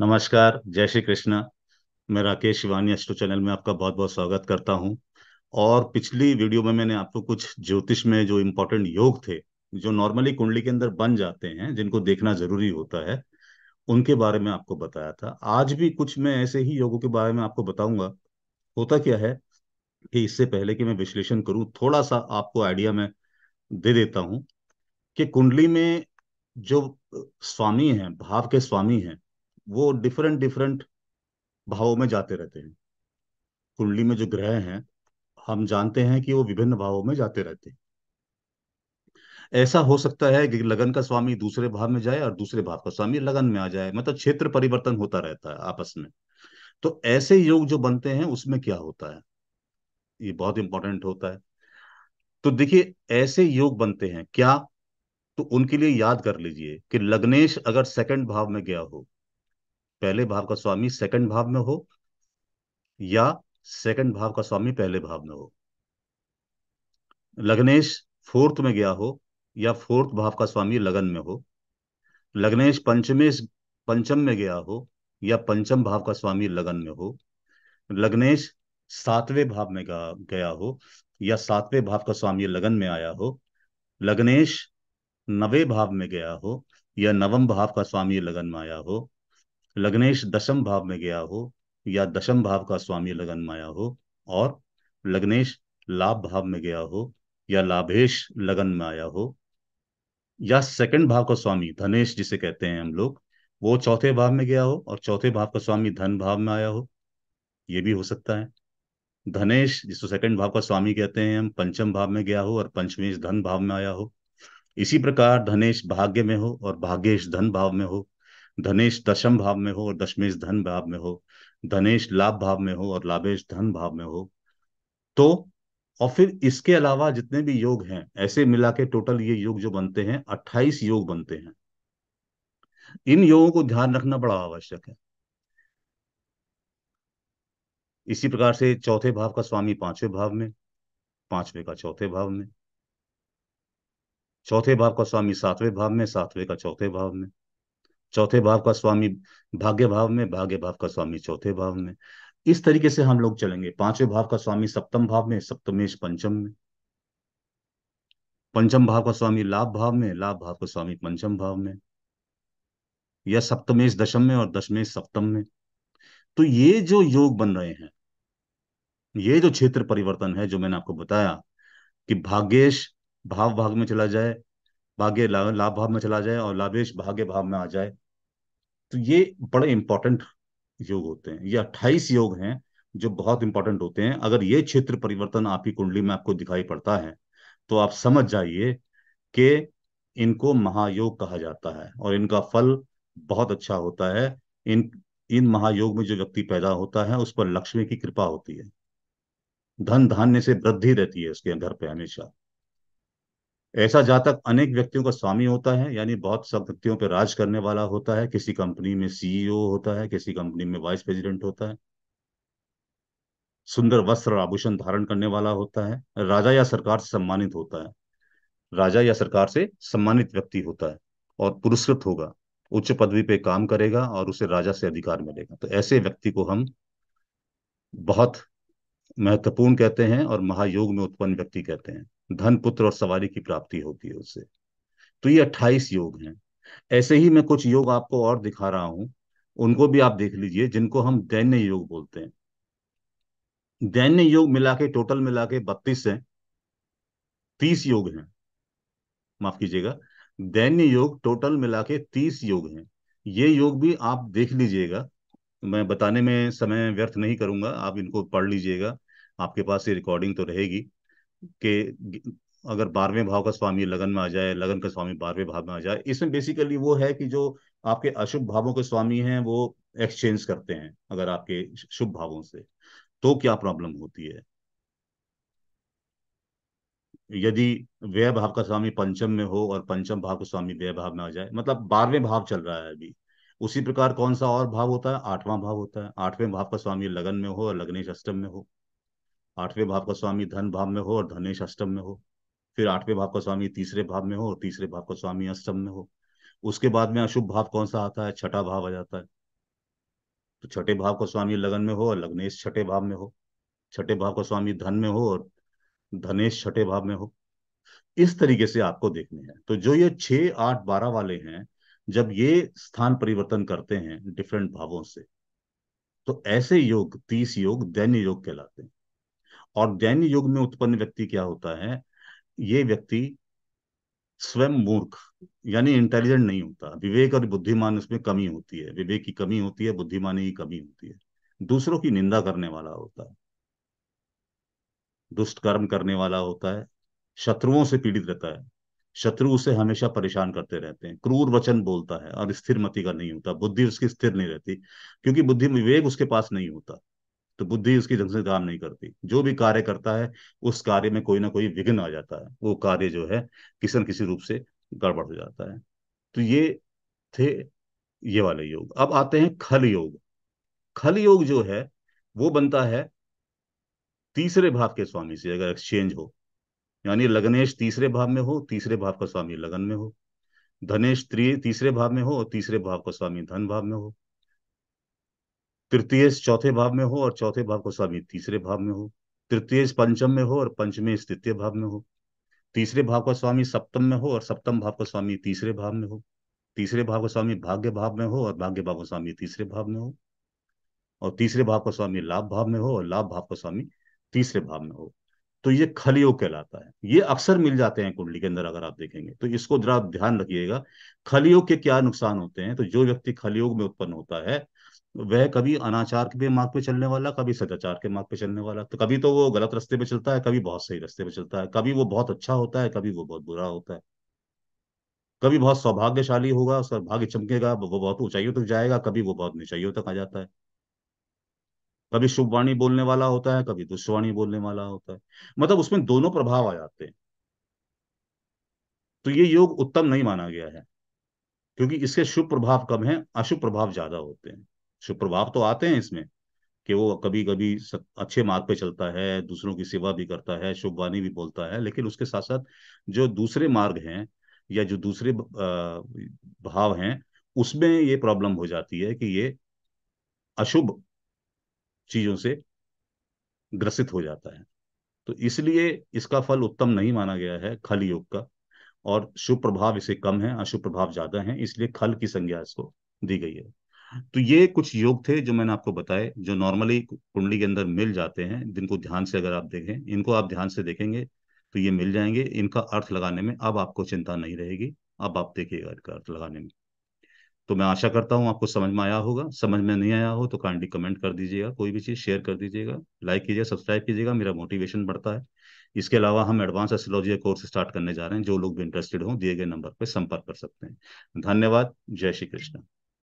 नमस्कार जय श्री कृष्ण मैं राकेश शिवानी एस्ट्रो चैनल में आपका बहुत बहुत स्वागत करता हूं और पिछली वीडियो में मैंने आपको कुछ ज्योतिष में जो इम्पोर्टेंट योग थे जो नॉर्मली कुंडली के अंदर बन जाते हैं जिनको देखना जरूरी होता है उनके बारे में आपको बताया था आज भी कुछ मैं ऐसे ही योगों के बारे में आपको बताऊंगा होता क्या है कि इससे पहले कि मैं विश्लेषण करूं थोड़ा सा आपको आइडिया मैं दे देता हूं कि कुंडली में जो स्वामी हैं भाव के स्वामी हैं वो डिफरेंट डिफरेंट भावों में जाते रहते हैं कुंडली में जो ग्रह हैं हम जानते हैं कि वो विभिन्न भावों में जाते रहते हैं ऐसा हो सकता है कि लगन का स्वामी दूसरे भाव में जाए और दूसरे भाव का स्वामी लगन में आ जाए मतलब क्षेत्र परिवर्तन होता रहता है आपस में तो ऐसे योग जो बनते हैं उसमें क्या होता है ये बहुत इंपॉर्टेंट होता है तो देखिए ऐसे योग बनते हैं क्या तो उनके लिए याद कर लीजिए कि लग्नेश अगर सेकंड भाव में गया हो पहले भाव का स्वामी सेकंड भाव में हो या सेकंड भाव का स्वामी पहले भाव में हो लग्नेश फोर्थ में गया हो या फोर्थ भाव का स्वामी लगन में हो लग्नेश पंचमेश पंचम में गया हो या पंचम भाव का स्वामी लगन में हो लग्नेश सातवें भाव में गया हो या सातवें भाव का स्वामी लगन में आया हो लग्नेश नवे भाव में गया हो या नवम भाव का स्वामी लगन में आया हो लग्नेश दशम भाव में गया हो या दशम भाव का स्वामी लगन माया हो और लग्नेश लाभ भाव में गया हो या लाभेश लगन में आया हो या सेकंड भाव का स्वामी धनेश जिसे कहते हैं हम लोग वो चौथे भाव में गया हो और चौथे भाव का स्वामी धन भाव में आया हो ये भी हो सकता है धनेश जिसको सेकंड भाव का स्वामी कहते हैं हम पंचम भाव में गया हो और पंचमेश धन भाव में आया हो इसी प्रकार धनेश भाग्य में हो और भाग्येश धन भाव में हो धनेश दशम भाव में हो और दशमेश धन भाव में हो धनेश लाभ भाव में हो और लाभेश धन भाव में हो तो और फिर इसके अलावा जितने भी योग हैं ऐसे मिला के टोटल ये योग जो बनते हैं अट्ठाईस योग बनते हैं इन योगों को ध्यान रखना बड़ा आवश्यक है इसी प्रकार से चौथे भाव का स्वामी पांचवें भाव में पांचवें का चौथे भाव में चौथे भाव का स्वामी सातवें भाव में सातवें का चौथे भाव में चौथे भाव का स्वामी भाग्य भाव में भाग्य भाव का स्वामी चौथे भाव में इस तरीके से हम लोग चलेंगे पांचवें भाव का स्वामी सप्तम भाव में सप्तमेश पंचम में पंचम भाव का स्वामी लाभ भाव में लाभ भाव का स्वामी पंचम भाव में या सप्तमेश दशम में और दशमेश सप्तम में तो ये जो योग बन रहे हैं ये जो क्षेत्र परिवर्तन है जो मैंने आपको बताया कि भाग्येश भाव भाग में चला जाए भाग्य लाभ भाव में चला जाए और लाभेश भाग्य भाव में आ जाए तो ये बड़े इंपॉर्टेंट योग होते हैं ये अट्ठाईस योग हैं जो बहुत इंपॉर्टेंट होते हैं अगर ये क्षेत्र परिवर्तन आपकी कुंडली में आपको दिखाई पड़ता है तो आप समझ जाइए कि इनको महायोग कहा जाता है और इनका फल बहुत अच्छा होता है इन इन महायोग में जो व्यक्ति पैदा होता है उस पर लक्ष्मी की कृपा होती है धन धान्य से वृद्धि रहती है उसके घर पे हमेशा ऐसा जातक अनेक व्यक्तियों का स्वामी होता है यानी बहुत सब व्यक्तियों पर राज करने वाला होता है किसी कंपनी में सीईओ e होता है किसी कंपनी में वाइस प्रेसिडेंट होता है सुंदर वस्त्र और आभूषण धारण करने वाला होता है राजा या सरकार से सम्मानित होता है राजा या सरकार से सम्मानित व्यक्ति होता है और पुरस्कृत होगा उच्च पदवी पे काम करेगा और उसे राजा से अधिकार मिलेगा तो ऐसे व्यक्ति को हम बहुत महत्वपूर्ण कहते हैं और महायोग में उत्पन्न व्यक्ति कहते हैं धन पुत्र और सवारी की प्राप्ति होती है उससे तो ये अट्ठाईस योग हैं ऐसे ही मैं कुछ योग आपको और दिखा रहा हूं उनको भी आप देख लीजिए जिनको हम दैन्य योग बोलते हैं दैन्य योग मिला के टोटल मिला के बत्तीस है तीस योग हैं माफ कीजिएगा दैन्य योग टोटल मिला के तीस योग हैं ये योग भी आप देख लीजिएगा मैं बताने में समय व्यर्थ नहीं करूंगा आप इनको पढ़ लीजिएगा आपके पास ये रिकॉर्डिंग तो रहेगी कि अगर बारहवें भाव का स्वामी लगन में आ जाए लगन का स्वामी बारहवें भाव में आ जाए इसमें बेसिकली वो है कि जो आपके अशुभ भावों के स्वामी हैं वो एक्सचेंज करते हैं अगर आपके शुभ भावों से तो क्या प्रॉब्लम होती है यदि व्यय भाव का स्वामी पंचम में हो और पंचम भाव का स्वामी व्यय भाव में आ जाए मतलब बारहवें भाव चल रहा है अभी उसी प्रकार कौन सा और भाव होता है आठवां भाव होता है आठवें भाव का स्वामी लगन में हो और लग्नेश अष्टम में हो आठवें भाव का स्वामी धन भाव में हो और धनेश अष्टम में हो फिर आठवें भाव का स्वामी तीसरे भाव में हो और तीसरे भाव का स्वामी अष्टम में हो उसके बाद में अशुभ भाव कौन सा आता है छठा भाव आ जाता है तो छठे भाव का स्वामी लगन में हो और लग्नेश छठे भाव में हो छठे भाव का स्वामी धन में हो और धनेश छठे भाव में हो इस तरीके से आपको देखने हैं तो जो ये छह आठ बारह वाले हैं जब ये स्थान परिवर्तन करते हैं डिफरेंट भावों से तो ऐसे योग तीस योग दैन्य योग कहलाते हैं और जैन युग में उत्पन्न व्यक्ति क्या होता है ये व्यक्ति स्वयं मूर्ख यानी इंटेलिजेंट नहीं होता विवेक और बुद्धिमान उसमें कमी होती है विवेक की कमी होती है बुद्धिमानी की कमी होती है दूसरों की निंदा करने वाला होता है दुष्ट कर्म करने वाला होता है शत्रुओं से पीड़ित रहता है शत्रु उसे हमेशा परेशान करते रहते हैं क्रूर वचन बोलता है और स्थिर मति का नहीं होता बुद्धि उसकी स्थिर नहीं रहती क्योंकि बुद्धि विवेक उसके पास नहीं होता तो बुद्धि उसकी ढंग से काम नहीं करती जो भी कार्य करता है उस कार्य में कोई ना कोई विघ्न आ जाता है वो कार्य जो है किसी न किसी रूप से गड़बड़ हो जाता है तो ये थे ये वाले योग अब आते हैं खल योग खल योग जो है वो बनता है तीसरे भाव के स्वामी से अगर एक्सचेंज हो यानी लग्नेश तीसरे भाव में हो तीसरे भाव का स्वामी लगन में हो धनेश तीसरे भाव में हो और तीसरे भाव का स्वामी धन भाव में हो तृतीय चौथे भाव में हो और चौथे भाव का स्वामी तीसरे भाव में हो तृतीय पंचम में हो और पंचमे तृतीय भाव में हो तीसरे भाव का स्वामी सप्तम में हो और सप्तम भाव का स्वामी तीसरे भाव में हो तीसरे भाव का स्वामी भाग्य भाव में हो और भाग्य भाव का स्वामी तीसरे भाव में हो और तीसरे भाव का स्वामी लाभ भाव में हो और लाभ भाव का स्वामी तीसरे भाव में हो तो ये खलियोग कहलाता है ये अक्सर मिल जाते हैं कुंडली के अंदर अगर आप देखेंगे तो इसको जरा ध्यान रखिएगा खलियोग के क्या नुकसान होते हैं तो जो व्यक्ति खलियोग में उत्पन्न होता है वह कभी अनाचार के मार्ग पे चलने वाला कभी सदाचार के मार्ग पे चलने वाला तो कभी तो वो गलत रास्ते पे चलता है कभी बहुत सही रास्ते पे चलता है कभी वो बहुत अच्छा होता है कभी वो बहुत बुरा होता है कभी बहुत सौभाग्यशाली होगा उसका भाग्य चमकेगा वो बहुत ऊंचाइयों तक जाएगा कभी वो बहुत ऊंचाइयों तक आ जाता है कभी शुभवाणी बोलने वाला होता है कभी दुष्वाणी बोलने वाला होता है मतलब उसमें दोनों प्रभाव आ जाते हैं तो ये योग उत्तम नहीं माना गया है क्योंकि इसके शुभ प्रभाव कम है अशुभ प्रभाव ज्यादा होते हैं प्रभाव तो आते हैं इसमें कि वो कभी कभी अच्छे मार्ग पे चलता है दूसरों की सेवा भी करता है शुभ वाणी भी बोलता है लेकिन उसके साथ साथ जो दूसरे मार्ग हैं या जो दूसरे भाव हैं उसमें ये प्रॉब्लम हो जाती है कि ये अशुभ चीजों से ग्रसित हो जाता है तो इसलिए इसका फल उत्तम नहीं माना गया है खल योग का और शुभ प्रभाव इसे कम है अशुभ प्रभाव ज्यादा है इसलिए खल की संज्ञा इसको दी गई है तो ये कुछ योग थे जो मैंने आपको बताए जो नॉर्मली कुंडली के अंदर मिल जाते हैं जिनको ध्यान से अगर आप देखें इनको आप ध्यान से देखेंगे तो ये मिल जाएंगे इनका अर्थ लगाने में अब आपको चिंता नहीं रहेगी अब आप देखिएगा इनका अर्थ लगाने में तो मैं आशा करता हूं आपको समझ में आया होगा समझ में नहीं आया हो तो काइंडली कमेंट कर दीजिएगा कोई भी चीज़ शेयर कर दीजिएगा लाइक कीजिएगा सब्सक्राइब कीजिएगा मेरा मोटिवेशन बढ़ता है इसके अलावा हम एडवांस एस्ट्रोलॉजी कोर्स स्टार्ट करने जा रहे हैं जो लोग भी इंटरेस्टेड हों दिए गए नंबर पर संपर्क कर सकते हैं धन्यवाद जय श्री कृष्ण